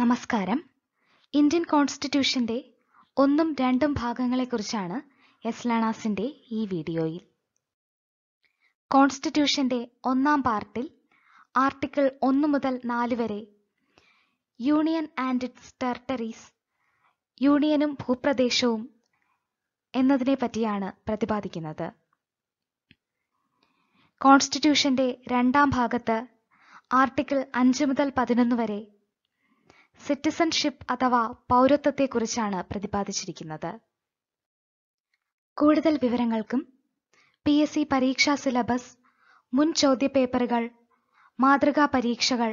നമസ്കാരം ഇന്ത്യൻ കോൺസ്റ്റിറ്റ്യൂഷന്റെ ഒന്നും രണ്ടും ഭാഗങ്ങളെക്കുറിച്ചാണ് എസ് ലണാസിന്റെ ഈ വീഡിയോയിൽ കോൺസ്റ്റിറ്റ്യൂഷന്റെ ഒന്നാം പാർട്ടിൽ ആർട്ടിക്കിൾ ഒന്ന് മുതൽ നാല് വരെ യൂണിയൻ ആൻഡ് ഇറ്റ്സ് ടെറിട്ടറീസ് യൂണിയനും ഭൂപ്രദേശവും എന്നതിനെ പറ്റിയാണ് പ്രതിപാദിക്കുന്നത് കോൺസ്റ്റിറ്റ്യൂഷന്റെ രണ്ടാം ഭാഗത്ത് ആർട്ടിക്കിൾ അഞ്ച് മുതൽ പതിനൊന്ന് വരെ സിറ്റിസൺഷിപ്പ് അഥവാ പൗരത്വത്തെക്കുറിച്ചാണ് പ്രതിപാദിച്ചിരിക്കുന്നത് കൂടുതൽ വിവരങ്ങൾക്കും പി എസ് സി പരീക്ഷാ സിലബസ് മുൻ ചോദ്യപേപ്പറുകൾ മാതൃകാ പരീക്ഷകൾ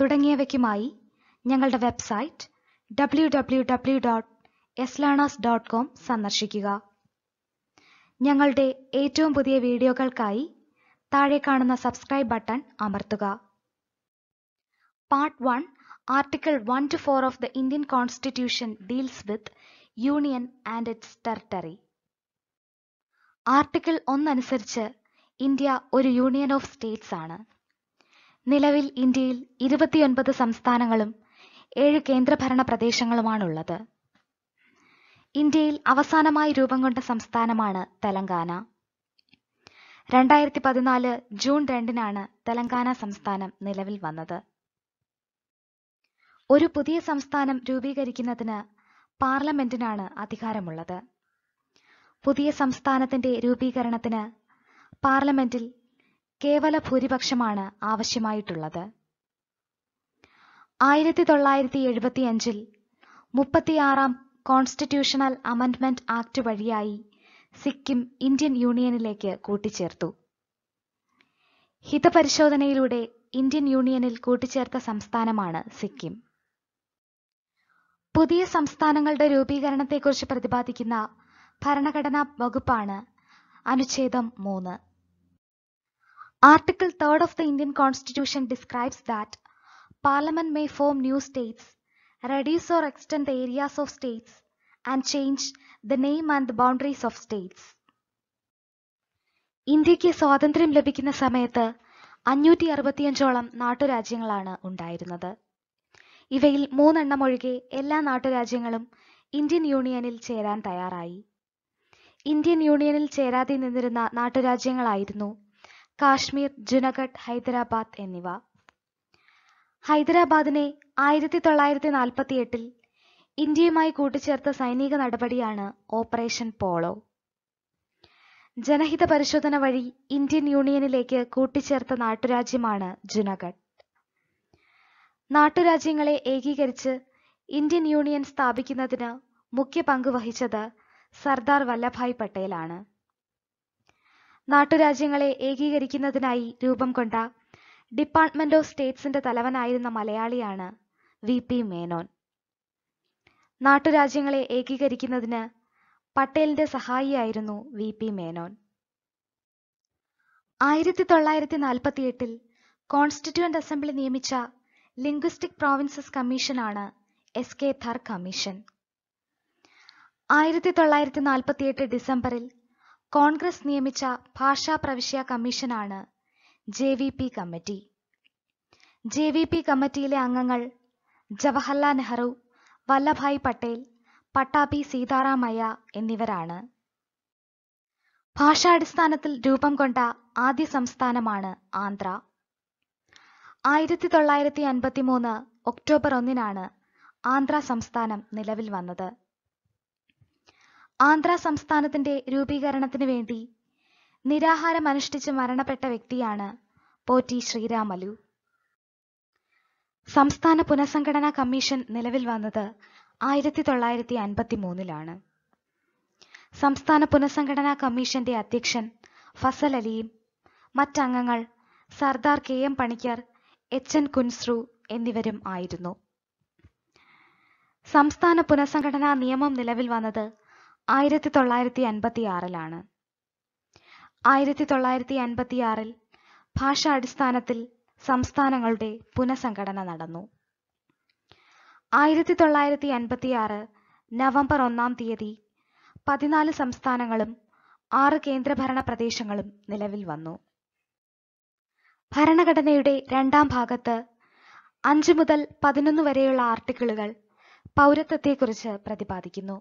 തുടങ്ങിയവയ്ക്കുമായി ഞങ്ങളുടെ website W W W dot learners dot com സന്ദർശിക്കുക ഞങ്ങളുടെ ഏറ്റവും പുതിയ വീഡിയോകൾക്കായി താഴെ കാണുന്ന സബ്സ്ക്രൈബ് ബട്ടൺ അമർത്തുക part one Article 1 to 4 of the Indian Constitution deals with union and its territory. Article ഒന്നനുസരിച്ച് ഇന്ത്യ ഒരു യൂണിയൻ ഓഫ് സ്റ്റേറ്റ്സ് ആണ് നിലവിൽ ഇന്ത്യയിൽ ഇരുപത്തിയൊൻപത് സംസ്ഥാനങ്ങളും ഏഴ് കേന്ദ്രഭരണ പ്രദേശങ്ങളുമാണുള്ളത് ഇന്ത്യയിൽ അവസാനമായി രൂപം കൊണ്ട സംസ്ഥാനമാണ് തെലങ്കാന രണ്ടായിരത്തി പതിനാല് ജൂൺ രണ്ടിനാണ് തെലങ്കാന സംസ്ഥാനം നിലവിൽ വന്നത് ഒരു പുതിയ സംസ്ഥാനം രൂപീകരിക്കുന്നതിന് പാർലമെന്റിനാണ് അധികാരമുള്ളത് പുതിയ സംസ്ഥാനത്തിന്റെ രൂപീകരണത്തിന് പാർലമെന്റിൽ കേവല ഭൂരിപക്ഷമാണ് ആവശ്യമായിട്ടുള്ളത് ആയിരത്തി തൊള്ളായിരത്തി അഞ്ചിൽ മുപ്പത്തിയാറാം കോൺസ്റ്റിറ്റ്യൂഷണൽ അമെൻഡ്മെന്റ് ആക്ട് വഴിയായി സിക്കിം ഇന്ത്യൻ യൂണിയനിലേക്ക് കൂട്ടിച്ചേർത്തു ഹിതപരിശോധനയിലൂടെ ഇന്ത്യൻ യൂണിയനിൽ കൂട്ടിച്ചേർത്ത സംസ്ഥാനമാണ് സിക്കിം പുതിയ സംസ്ഥാനങ്ങളുടെ രൂപീകരണത്തെക്കുറിച്ച് പ്രതിപാദിക്കുന്ന ഭരണഘടനാ വകുപ്പാണ് അനുച്ഛേദം മൂന്ന് article third of the Indian constitution describes that parliament may form new states reduce or extend the areas of states and change the name and the boundaries of states ഇന്ത്യയ്ക്ക് സ്വാതന്ത്ര്യം ലഭിക്കുന്ന സമയത്ത് അഞ്ഞൂറ്റി അറുപത്തിയഞ്ചോളം നാട്ടുരാജ്യങ്ങളാണ് ഉണ്ടായിരുന്നത് ഇവയിൽ ഒഴികെ എല്ലാ നാട്ടുരാജ്യങ്ങളും ഇന്ത്യൻ യൂണിയനിൽ ചേരാൻ തയ്യാറായി ഇന്ത്യൻ യൂണിയനിൽ ചേരാതെ നിന്നിരുന്ന നാട്ടുരാജ്യങ്ങളായിരുന്നു കാശ്മീർ ജുനഗഡ് ഹൈദരാബാദ് എന്നിവ ഹൈദരാബാദിനെ ആയിരത്തി തൊള്ളായിരത്തി നാൽപ്പത്തി എട്ടിൽ ഇന്ത്യയുമായി കൂട്ടിച്ചേർത്ത സൈനിക നടപടിയാണ് ഓപ്പറേഷൻ പോളോ ജനഹിത പരിശോധന വഴി ഇന്ത്യൻ യൂണിയനിലേക്ക് കൂട്ടിച്ചേർത്ത നാട്ടുരാജ്യമാണ് ജുനഗഡ് നാട്ടുരാജ്യങ്ങളെ ഏകീകരിച്ച് ഇന്ത്യൻ യൂണിയൻ സ്ഥാപിക്കുന്നതിന് മുഖ്യ പങ്ക് വഹിച്ചത് സർദാർ വല്ലഭായ് പട്ടേലാണ് നാട്ടുരാജ്യങ്ങളെ ഏകീകരിക്കുന്നതിനായി രൂപം കൊണ്ട ഡിപ്പാർട്ട്മെന്റ് ഓഫ് സ്റ്റേറ്റ്സിന്റെ തലവനായിരുന്ന മലയാളിയാണ് വി പി മേനോൻ നാട്ടുരാജ്യങ്ങളെ ഏകീകരിക്കുന്നതിന് പട്ടേലിന്റെ സഹായിയായിരുന്നു വി പി മേനോൻ ആയിരത്തി തൊള്ളായിരത്തി എട്ടിൽ കോൺസ്റ്റിറ്റ്യൂവന്റ് അസംബ്ലി നിയമിച്ച ലിംഗ്വിസ്റ്റിക് പ്രോവിൻസസ് കമ്മീഷനാണ് എസ് കെ ധർ കമ്മീഷൻ ആയിരത്തി തൊള്ളായിരത്തി എട്ട് ഡിസംബറിൽ കോൺഗ്രസ് നിയമിച്ച ഭാഷാ പ്രവിശ്യ കമ്മീഷനാണ് ജെ വി പി കമ്മിറ്റി ജെ വി പി കമ്മിറ്റിയിലെ അംഗങ്ങൾ ജവഹർലാൽ നെഹ്റു വല്ലഭായ് പട്ടേൽ പട്ടാപി സീതാറാമയ്യ എന്നിവരാണ് ഭാഷാടിസ്ഥാനത്തിൽ രൂപം കൊണ്ട ആദ്യ സംസ്ഥാനമാണ് ആന്ധ്ര ആയിരത്തി തൊള്ളായിരത്തി മൂന്ന് ഒക്ടോബർ ഒന്നിനാണ് ആന്ധ്ര സംസ്ഥാനം നിലവിൽ വന്നത് ആന്ധ്ര സംസ്ഥാനത്തിന്റെ രൂപീകരണത്തിന് വേണ്ടി നിരാഹാരം അനുഷ്ഠിച്ച് മരണപ്പെട്ട വ്യക്തിയാണ് പോറ്റി ശ്രീരാമലു സംസ്ഥാന പുനഃസംഘടനാ കമ്മീഷൻ നിലവിൽ വന്നത് ആയിരത്തി തൊള്ളായിരത്തി അൻപത്തി മൂന്നിലാണ് സംസ്ഥാന പുനഃസംഘടനാ കമ്മീഷന്റെ അധ്യക്ഷൻ ഫസൽ അലിയും മറ്റംഗങ്ങൾ Sardar K M Panikkar H N Kunzru എന്നിവരും ആയിരുന്നു സംസ്ഥാന പുനഃസംഘടനാ നിയമം നിലവിൽ വന്നത് ആയിരത്തി തൊള്ളായിരത്തി അൻപത്തി ആറിലാണ് ആയിരത്തി തൊള്ളായിരത്തി അൻപത്തി ആറിൽ ഭാഷാടിസ്ഥാനത്തിൽ സംസ്ഥാനങ്ങളുടെ പുനഃസംഘടന നടന്നു ആയിരത്തി തൊള്ളായിരത്തി അൻപത്തി ആറ് നവംബർ ഒന്നാം തീയതി പതിനാല് സംസ്ഥാനങ്ങളും ആറ് കേന്ദ്രഭരണ പ്രദേശങ്ങളും നിലവിൽ വന്നു ഭരണഘടനയുടെ രണ്ടാം ഭാഗത്ത് അഞ്ചു മുതൽ പതിനൊന്ന് വരെയുള്ള ആർട്ടിക്കിളുകൾ പൗരത്വത്തെക്കുറിച്ച് പ്രതിപാദിക്കുന്നു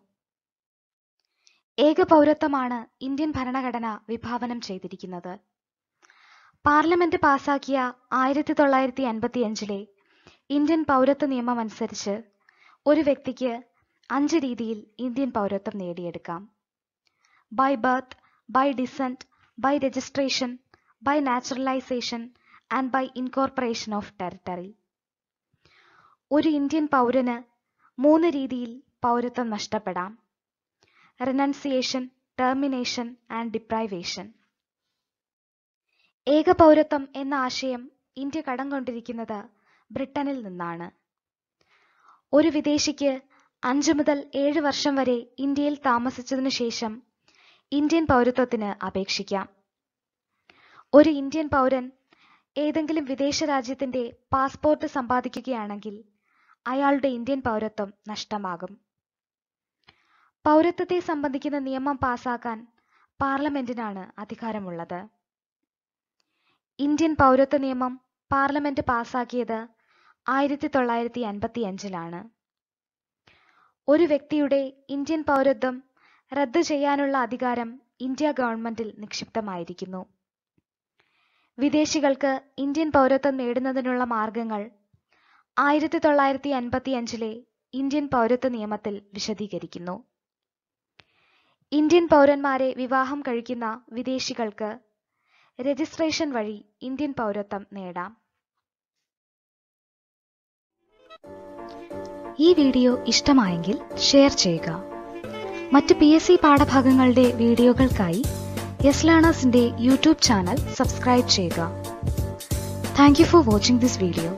ഏക പൗരത്വമാണ് ഇന്ത്യൻ ഭരണഘടന വിഭാവനം ചെയ്തിരിക്കുന്നത് പാർലമെന്റ് പാസാക്കിയ ആയിരത്തി തൊള്ളായിരത്തി അൻപത്തി അഞ്ചിലെ ഇന്ത്യൻ പൗരത്വ നിയമം അനുസരിച്ച് ഒരു വ്യക്തിക്ക് അഞ്ച് രീതിയിൽ ഇന്ത്യൻ പൗരത്വം നേടിയെടുക്കാം by birth by descent by registration by naturalization and by incorporation of territory. ഒരു ഇന്ത്യൻ പൗരന് മൂന്ന് രീതിയിൽ പൗരത്വം നഷ്ടപ്പെടാം റിനൺസിയേഷൻ ടെർമിനേഷൻ ആൻഡ് ഡിപ്രൈവേഷൻ ഏക പൗരത്വം എന്ന ആശയം ഇന്ത്യ കടം കൊണ്ടിരിക്കുന്നത് ബ്രിട്ടനിൽ നിന്നാണ് ഒരു വിദേശിക്ക് അഞ്ചു മുതൽ ഏഴ് വർഷം വരെ ഇന്ത്യയിൽ താമസിച്ചതിനു ശേഷം ഇന്ത്യൻ പൗരത്വത്തിന് അപേക്ഷിക്കാം ഒരു ഇന്ത്യൻ പൗരൻ ഏതെങ്കിലും വിദേശ രാജ്യത്തിന്റെ പാസ്പോർട്ട് സമ്പാദിക്കുകയാണെങ്കിൽ അയാളുടെ ഇന്ത്യൻ പൗരത്വം നഷ്ടമാകും പൗരത്വത്തെ സംബന്ധിക്കുന്ന നിയമം പാസാക്കാൻ പാർലമെന്റിനാണ് അധികാരമുള്ളത് ഇന്ത്യൻ പൗരത്വ നിയമം പാർലമെന്റ് പാസാക്കിയത് ആയിരത്തി തൊള്ളായിരത്തി അൻപത്തി അഞ്ചിലാണ് ഒരു വ്യക്തിയുടെ ഇന്ത്യൻ പൗരത്വം റദ്ദു ചെയ്യാനുള്ള അധികാരം ഇന്ത്യ ഗവൺമെന്റിൽ നിക്ഷിപ്തമായിരിക്കുന്നു വിദേശികൾക്ക് ഇന്ത്യൻ പൗരത്വം നേടുന്നതിനുള്ള മാർഗങ്ങൾ ആയിരത്തി തൊള്ളായിരത്തി അഞ്ചിലെ ഇന്ത്യൻ പൗരത്വ നിയമത്തിൽ വിശദീകരിക്കുന്നു ഇന്ത്യൻ പൗരന്മാരെ വിവാഹം കഴിക്കുന്ന വിദേശികൾക്ക് രജിസ്ട്രേഷൻ വഴി ഇന്ത്യൻ പൗരത്വം നേടാം ഈ വീഡിയോ ഇഷ്ടമായെങ്കിൽ ഷെയർ ചെയ്യുക മറ്റ് പി എസ് സി പാഠഭാഗങ്ങളുടെ വീഡിയോകൾക്കായി യെസ് ലേണേഴ്സിന്റെ യൂട്യൂബ് ചാനൽ സബ്സ്ക്രൈബ് ചെയ്യുക thank you for watching this video